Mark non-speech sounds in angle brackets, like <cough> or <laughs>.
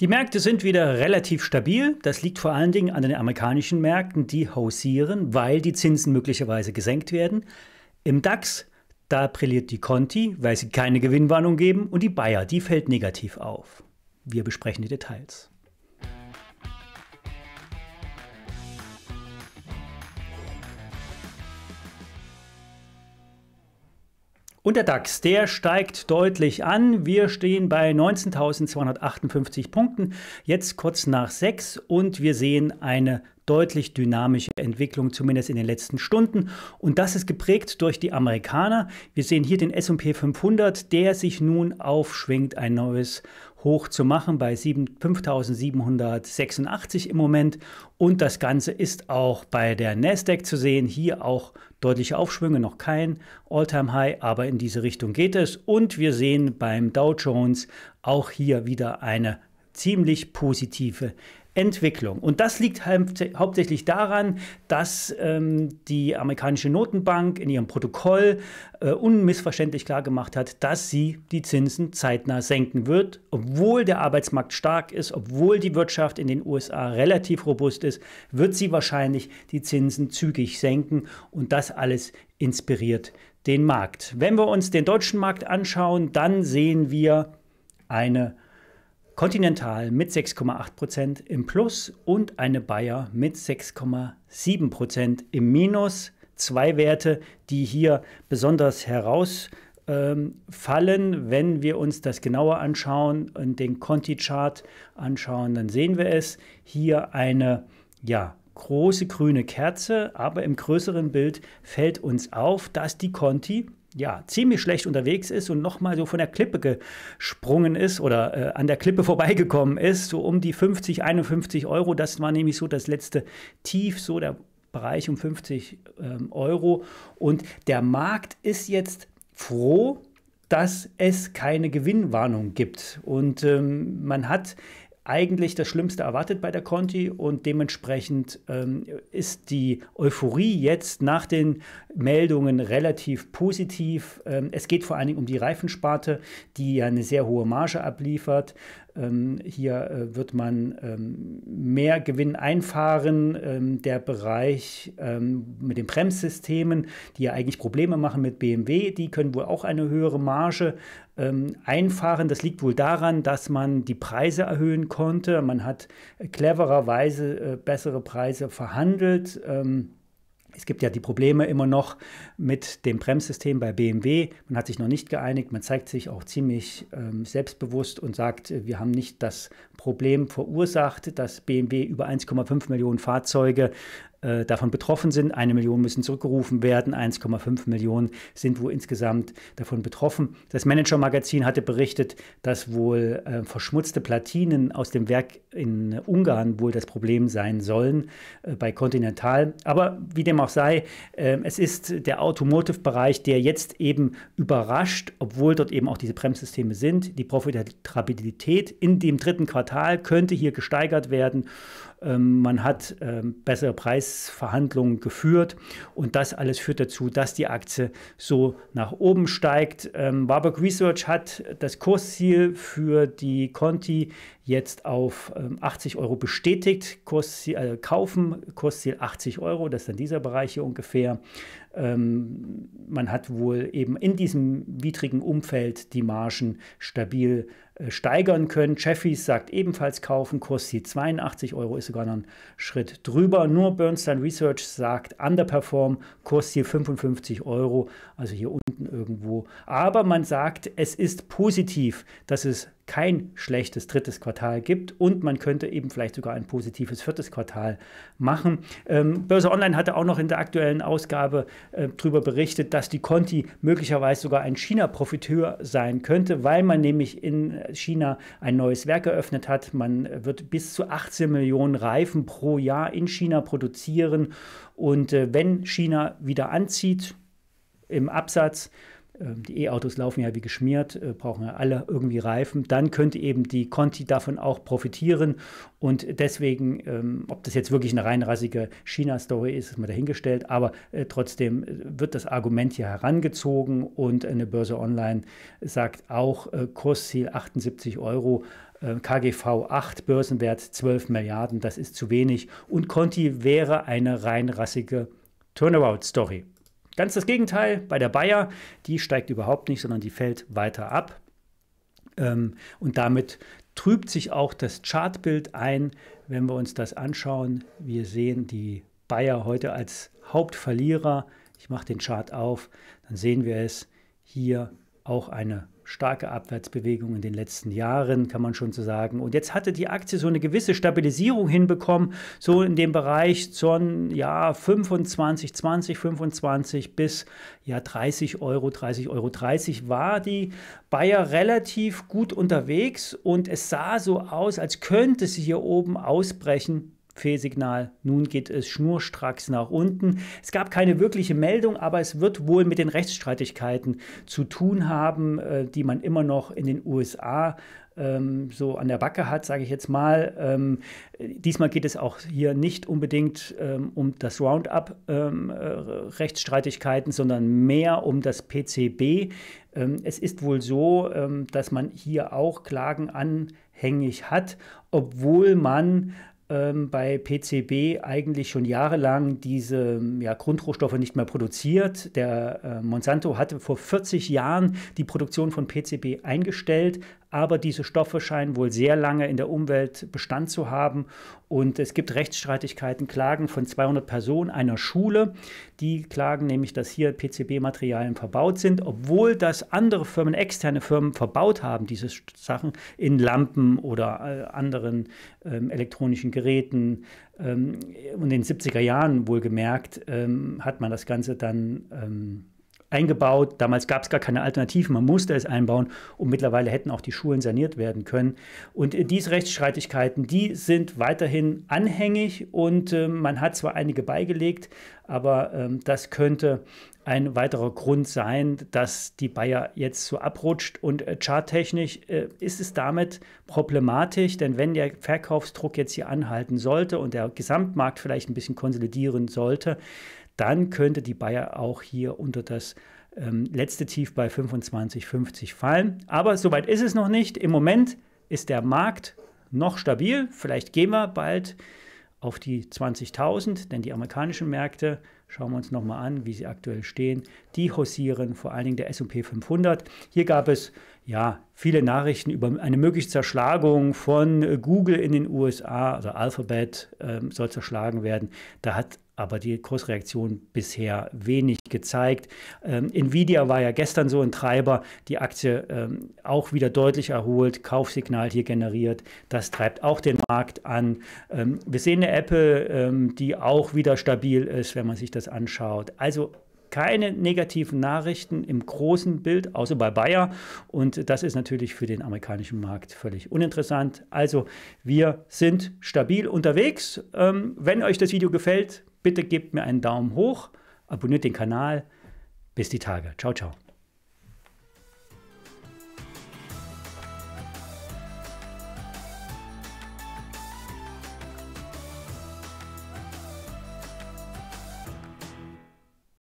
Die Märkte sind wieder relativ stabil. Das liegt vor allen Dingen an den amerikanischen Märkten, die hausieren, weil die Zinsen möglicherweise gesenkt werden. Im DAX, da brilliert die Conti, weil sie keine Gewinnwarnung geben und die Bayer, die fällt negativ auf. Wir besprechen die Details. Und der DAX, der steigt deutlich an. Wir stehen bei 19.258 Punkten, jetzt kurz nach 6 und wir sehen eine deutlich dynamische Entwicklung, zumindest in den letzten Stunden. Und das ist geprägt durch die Amerikaner. Wir sehen hier den SP 500, der sich nun aufschwingt, ein neues Hoch zu machen bei 5786 im Moment. Und das Ganze ist auch bei der Nasdaq zu sehen. Hier auch deutliche Aufschwünge, noch kein All-Time-High, aber in diese Richtung geht es. Und wir sehen beim Dow Jones auch hier wieder eine ziemlich positive Entwicklung. Entwicklung. Und das liegt hauptsächlich daran, dass ähm, die amerikanische Notenbank in ihrem Protokoll äh, unmissverständlich klargemacht hat, dass sie die Zinsen zeitnah senken wird, obwohl der Arbeitsmarkt stark ist, obwohl die Wirtschaft in den USA relativ robust ist, wird sie wahrscheinlich die Zinsen zügig senken und das alles inspiriert den Markt. Wenn wir uns den deutschen Markt anschauen, dann sehen wir eine Continental mit 6,8% im Plus und eine Bayer mit 6,7% im Minus. Zwei Werte, die hier besonders herausfallen. Ähm, Wenn wir uns das genauer anschauen und den Conti-Chart anschauen, dann sehen wir es. Hier eine ja, große grüne Kerze, aber im größeren Bild fällt uns auf, dass die Conti ja, ziemlich schlecht unterwegs ist und nochmal so von der Klippe gesprungen ist oder äh, an der Klippe <laughs> vorbeigekommen ist, so um die 50, 51 Euro. Das war nämlich so das letzte Tief, so der Bereich um 50 ähm, Euro. Und der Markt ist jetzt froh, dass es keine Gewinnwarnung gibt. Und ähm, man hat eigentlich das Schlimmste erwartet bei der Conti und dementsprechend ähm, ist die Euphorie jetzt nach den Meldungen relativ positiv. Ähm, es geht vor allen Dingen um die Reifensparte, die ja eine sehr hohe Marge abliefert. Ähm, hier äh, wird man ähm, mehr Gewinn einfahren. Ähm, der Bereich mit den Bremssystemen, die ja eigentlich Probleme machen mit BMW, die können wohl auch eine höhere Marge einfahren. Das liegt wohl daran, dass man die Preise erhöhen konnte. Man hat clevererweise äh, bessere Preise verhandelt. Es gibt ja die Probleme immer noch mit dem Bremssystem bei BMW. Man hat sich noch nicht geeinigt. Man zeigt sich auch ziemlich ähm, selbstbewusst und sagt, äh, wir haben nicht das Problem verursacht, dass BMW über 1,5 Millionen Fahrzeuge äh, davon betroffen sind. Eine Million müssen zurückgerufen werden, 1,5 Millionen sind wohl insgesamt davon betroffen. Das Manager-Magazin hatte berichtet, dass wohl äh, verschmutzte Platinen aus dem Werk in Ungarn wohl das Problem sein sollen äh, bei Continental. Aber wie dem auch sei, ähm, es ist der Automotive-Bereich, der jetzt eben überrascht, obwohl dort eben auch diese Bremssysteme sind. Die Profitabilität in dem dritten Quartal könnte hier gesteigert werden. Ähm, man hat ähm, bessere Preis Preisverhandlungen geführt. Und das alles führt dazu, dass die Aktie so nach oben steigt. Ähm, Warburg Research hat das Kursziel für die Conti jetzt auf 80 ähm, Euro bestätigt. Kursziel, also kaufen, Kursziel 80 Euro, das ist dann dieser Bereich hier ungefähr. Ähm, man hat wohl eben in diesem widrigen Umfeld die Margen stabil äh, steigern können. Jeffries sagt ebenfalls kaufen, Kursziel 82 Euro ist sogar noch ein Schritt drüber. Nur Bernstein Research sagt underperform, Kursziel 55 Euro, also hier unten irgendwo. Aber man sagt, es ist positiv, dass es kein schlechtes drittes Quartal gibt und man könnte eben vielleicht sogar ein positives viertes Quartal machen. Ähm, Börse Online hatte auch noch in der aktuellen Ausgabe äh, darüber berichtet, dass die Conti möglicherweise sogar ein China-Profiteur sein könnte, weil man nämlich in China ein neues Werk eröffnet hat. Man wird bis zu 18 Millionen Reifen pro Jahr in China produzieren und äh, wenn China wieder anzieht im Absatz, ähm, die E-Autos laufen ja wie geschmiert, äh, brauchen ja alle irgendwie Reifen, dann könnte eben die Conti davon auch profitieren. Und deswegen, ähm, ob das jetzt wirklich eine reinrassige China-Story ist, ist mal dahingestellt, aber äh, trotzdem äh, wird das Argument hier herangezogen und eine Börse Online sagt auch Kursziel 78 Euro. KGV 8, Börsenwert 12 Milliarden, das ist zu wenig. Und Conti wäre eine reinrassige Turnaround-Story. Ganz das Gegenteil bei der Bayer, die steigt überhaupt nicht, sondern die fällt weiter ab. Ähm, und damit trübt sich auch das Chartbild ein, wenn wir uns das anschauen. Wir sehen die Bayer heute als Hauptverlierer. Ich mache den Chart auf, dann sehen wir es hier auch eine starke Abwärtsbewegung in den letzten Jahren, kann man schon so sagen. Und jetzt hatte die Aktie so eine gewisse Stabilisierung hinbekommen, so in dem Bereich von ja, 25, 20, 25 bis ja, 30 Euro, 30 Euro 30 war die Bayer relativ gut unterwegs und es sah so aus, als könnte sie hier oben ausbrechen. Fehlsignal. Nun geht es schnurstracks nach unten. Es gab keine wirkliche Meldung, aber es wird wohl mit den Rechtsstreitigkeiten zu tun haben, äh, die man immer noch in den USA ähm, so an der Backe hat, sage ich jetzt mal. Ähm, diesmal geht es auch hier nicht unbedingt ähm, um das Roundup-Rechtsstreitigkeiten, äh, sondern mehr um das PCB. es ist wohl so, dass man hier auch Klagen anhängig hat, obwohl man ähm, bei PCB eigentlich schon jahrelang diese ja, Grundrohstoffe nicht mehr produziert. Der äh, Monsanto hatte vor 40 Jahren die Produktion von PCB eingestellt, aber diese Stoffe scheinen wohl sehr lange in der Umwelt Bestand zu haben und es gibt Rechtsstreitigkeiten, Klagen von 200 Personen einer Schule, die klagen nämlich, dass hier PCB-Materialien verbaut sind, obwohl das andere Firmen, externe Firmen verbaut haben, diese Sachen in Lampen oder äh, anderen ähm, elektronischen Geräten. Ähm, in den 70er Jahren wohlgemerkt ähm, hat man das Ganze dann ähm, eingebaut. Damals gab es gar keine Alternativen, man musste es einbauen und mittlerweile hätten auch die Schulen saniert werden können. Und äh, diese Rechtsstreitigkeiten, die sind weiterhin anhängig und äh, man hat zwar einige beigelegt, aber ähm, das könnte ein weiterer Grund sein, dass die Bayer jetzt so abrutscht. Und äh, charttechnisch äh, ist es damit problematisch, denn wenn der Verkaufsdruck jetzt hier anhalten sollte und der Gesamtmarkt vielleicht ein bisschen konsolidieren sollte, dann könnte die Bayer auch hier unter das ähm, letzte Tief bei 25,50 fallen. Aber soweit ist es noch nicht. Im Moment ist der Markt noch stabil. Vielleicht gehen wir bald auf die 20.000, denn die amerikanischen Märkte, schauen wir uns nochmal an, wie sie aktuell stehen, die hausieren vor allen Dingen der SP 500. Hier gab es ja viele Nachrichten über eine mögliche Zerschlagung von äh, Google in den USA, also Alphabet ähm, soll zerschlagen werden. Da hat aber die Kursreaktion bisher wenig gezeigt. Ähm, Nvidia war ja gestern so ein Treiber, die Aktie ähm, auch wieder deutlich erholt, Kaufsignal hier generiert, das treibt auch den Markt an. Ähm, wir sehen eine Apple, ähm, die auch wieder stabil ist, wenn man sich das anschaut. Also keine negativen Nachrichten im großen Bild, außer bei Bayer. Und das ist natürlich für den amerikanischen Markt völlig uninteressant. Also wir sind stabil unterwegs. Ähm, wenn euch das Video gefällt, Bitte gebt mir einen Daumen hoch, abonniert den Kanal. Bis die Tage. Ciao, ciao.